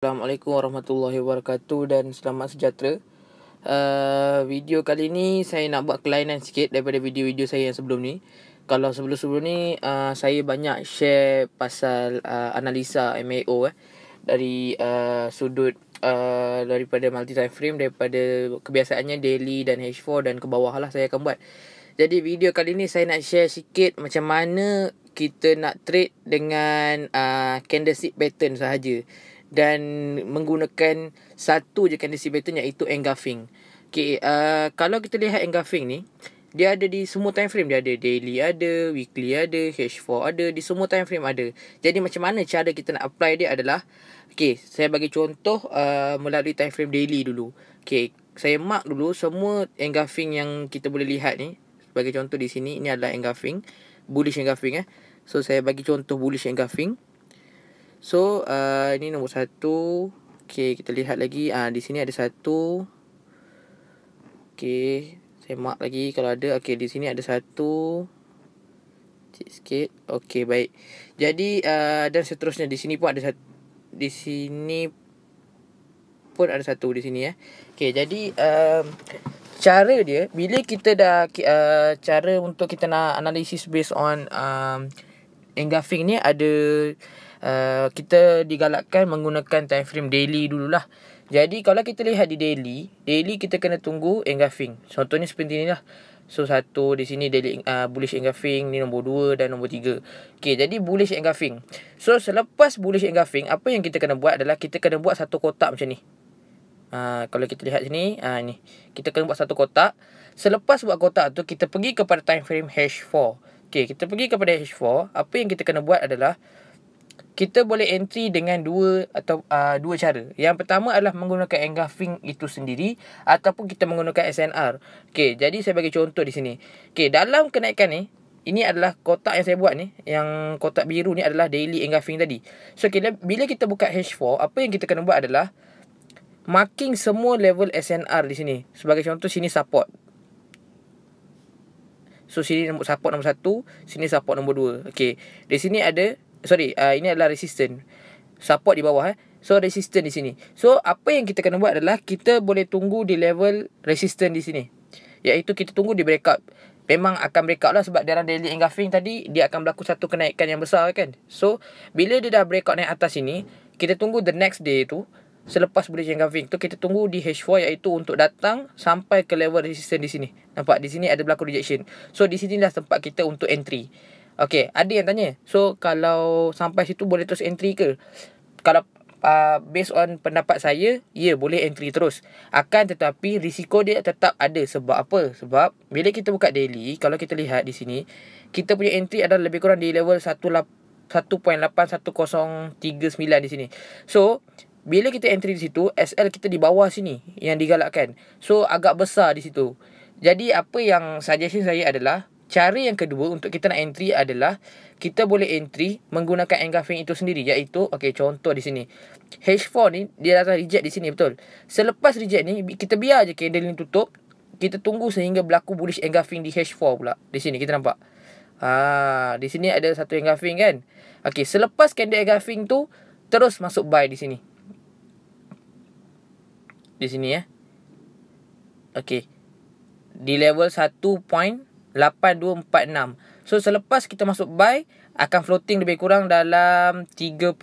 Assalamualaikum warahmatullahi wabarakatuh dan selamat sejahtera. Uh, video kali ni saya nak buat kelainan sikit daripada video-video saya yang sebelum ni. Kalau sebelum-sebelum ni uh, saya banyak share pasal uh, analisa MAO eh dari uh, sudut uh, daripada multi time frame daripada kebiasaannya daily dan H4 dan ke bawah lah saya akan buat. Jadi video kali ni saya nak share sikit macam mana kita nak trade dengan uh, candlestick pattern sahaja dan menggunakan satu je candy pattern iaitu engulfing. Okay, uh, kalau kita lihat engulfing ni, dia ada di semua time frame. Dia ada daily ada, weekly ada, H4 ada, di semua time frame ada. Jadi macam mana cara kita nak apply dia adalah, okay, saya bagi contoh uh, melalui time frame daily dulu. Okay, saya mark dulu semua engulfing yang kita boleh lihat ni. Sebagai contoh di sini, ini adalah engulfing. Bullish engulfing eh. So, saya bagi contoh bullish engulfing. So uh, ini nombor satu Okay kita lihat lagi uh, Di sini ada satu Okay Saya mark lagi kalau ada Okay di sini ada satu Cik sikit Okay baik Jadi uh, dan seterusnya Di sini pun ada satu Di sini pun ada satu di sini ya. Eh. Okay jadi um, Cara dia Bila kita dah uh, Cara untuk kita nak analisis based on um, Engraving ni ada Ada uh, kita digalakkan menggunakan time frame daily dululah. Jadi kalau kita lihat di daily, daily kita kena tunggu engulfing. Contohnya seperti ini lah. So satu di sini daily uh, bullish engulfing ni nombor dua dan nombor tiga. Okay, jadi bullish engulfing. So selepas bullish engulfing, apa yang kita kena buat adalah kita kena buat satu kotak macam ni. Uh, kalau kita lihat sini, uh, ni. Kita kena buat satu kotak. Selepas buat kotak tu kita pergi kepada time frame H4. Okay, kita pergi kepada H4, apa yang kita kena buat adalah kita boleh entry dengan dua atau uh, dua cara. Yang pertama adalah menggunakan engraving itu sendiri ataupun kita menggunakan SNR. Okey, jadi saya bagi contoh di sini. Okey, dalam kenaikan ni ini adalah kotak yang saya buat ni. Yang kotak biru ni adalah daily engraving tadi. So, kita, bila kita buka H4, apa yang kita kena buat adalah marking semua level SNR di sini. Sebagai contoh, sini support. So, sini support nombor satu. Sini support nombor dua. Okay. Di sini ada sorry uh, ini adalah resistant support di bawah eh so resistant di sini so apa yang kita kena buat adalah kita boleh tunggu di level resistant di sini iaitu kita tunggu di breakout memang akan breakout lah sebab dalam daily engulfing tadi dia akan berlaku satu kenaikan yang besar kan so bila dia dah breakout naik atas sini kita tunggu the next day tu selepas bullish engulfing tu kita tunggu di H4 iaitu untuk datang sampai ke level resistance di sini nampak di sini ada berlaku rejection so di sinilah tempat kita untuk entry Okay, ada yang tanya. So, kalau sampai situ boleh terus entry ke? Kalau uh, based on pendapat saya, ya yeah, boleh entry terus. Akan tetapi risiko dia tetap ada. Sebab apa? Sebab bila kita buka daily, kalau kita lihat di sini, kita punya entry adalah lebih kurang di level 1.81039 di sini. So, bila kita entry di situ, SL kita di bawah sini yang digalakkan. So, agak besar di situ. Jadi, apa yang suggestion saya adalah, Cara yang kedua untuk kita nak entry adalah kita boleh entry menggunakan engraving itu sendiri iaitu okey contoh di sini H4 ni dia datang reject di sini betul. Selepas reject ni kita biar je candle ni tutup. Kita tunggu sehingga berlaku bullish engraving di H4 pula. Di sini kita nampak. Ha, di sini ada satu engraving kan. Okey, selepas candle engraving tu terus masuk buy di sini. Di sini ya. Okey. Di level 1 point 8246. So selepas kita masuk buy akan floating lebih kurang dalam 30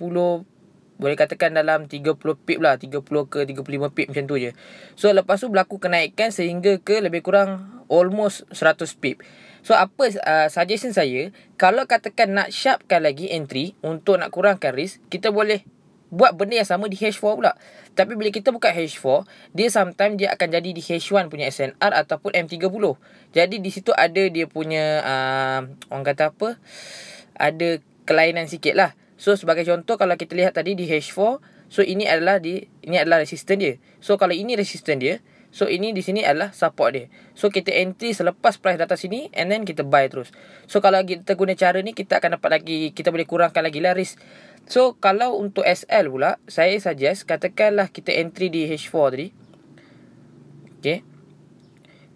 boleh katakan dalam 30 pip lah 30 ke 35 pip macam tu je. So lepas tu berlaku kenaikan sehingga ke lebih kurang almost 100 pip. So apa uh, suggestion saya kalau katakan nak sharpkan lagi entry untuk nak kurangkan risk kita boleh buat benda yang sama di H4 pula. Tapi bila kita buka H4, dia sometimes dia akan jadi di H1 punya SNR ataupun M30. Jadi di situ ada dia punya uh, orang kata apa? Ada kelainan sikit lah. So sebagai contoh kalau kita lihat tadi di H4, so ini adalah di ini adalah resistance dia. So kalau ini resistance dia, So ini di sini adalah support dia. So kita entry selepas price datang sini and then kita buy terus. So kalau kita guna cara ni kita akan dapat lagi kita boleh kurangkan lagi lah risk. So kalau untuk SL pula saya suggest katakanlah kita entry di H4 tadi. Okay.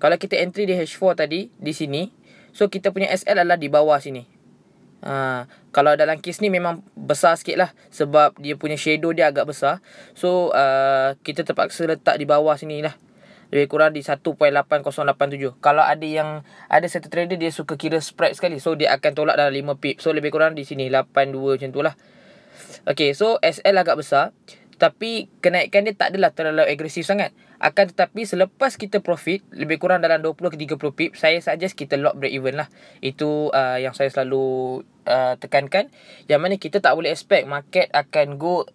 Kalau kita entry di H4 tadi di sini so kita punya SL adalah di bawah sini. Uh, kalau dalam kes ni memang besar sikit lah Sebab dia punya shadow dia agak besar So uh, kita terpaksa letak di bawah sini lah lebih kurang di 1.8087. Kalau ada yang ada satu trader dia suka kira spread sekali. So dia akan tolak dalam 5 pip. So lebih kurang di sini 82 macam itulah. Okay, so SL agak besar tapi kenaikan dia tak adalah terlalu agresif sangat. Akan tetapi selepas kita profit lebih kurang dalam 20 ke 30 pip, saya suggest kita lock break even lah. Itu uh, yang saya selalu uh, tekankan. Yang mana kita tak boleh expect market akan go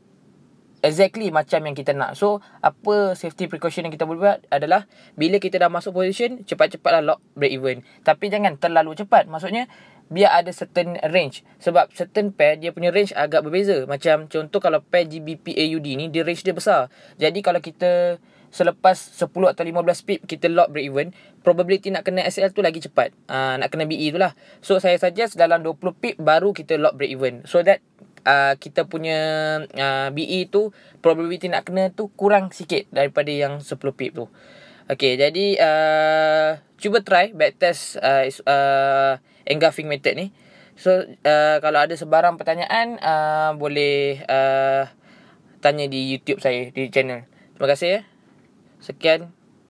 exactly macam yang kita nak. So, apa safety precaution yang kita boleh buat adalah bila kita dah masuk position, cepat-cepatlah lock break even. Tapi jangan terlalu cepat. Maksudnya, biar ada certain range. Sebab certain pair, dia punya range agak berbeza. Macam contoh kalau pair GBP AUD ni, dia range dia besar. Jadi, kalau kita selepas 10 atau 15 pip kita lock break even probability nak kena SL tu lagi cepat uh, nak kena BE tu lah so saya suggest dalam 20 pip baru kita lock break even so that uh, kita punya uh, BE tu probability nak kena tu kurang sikit daripada yang 10 pip tu. Okay, jadi uh, cuba try back test uh, uh, engulfing method ni. So, uh, kalau ada sebarang pertanyaan, uh, boleh uh, tanya di YouTube saya, di channel. Terima kasih ya. Sekian.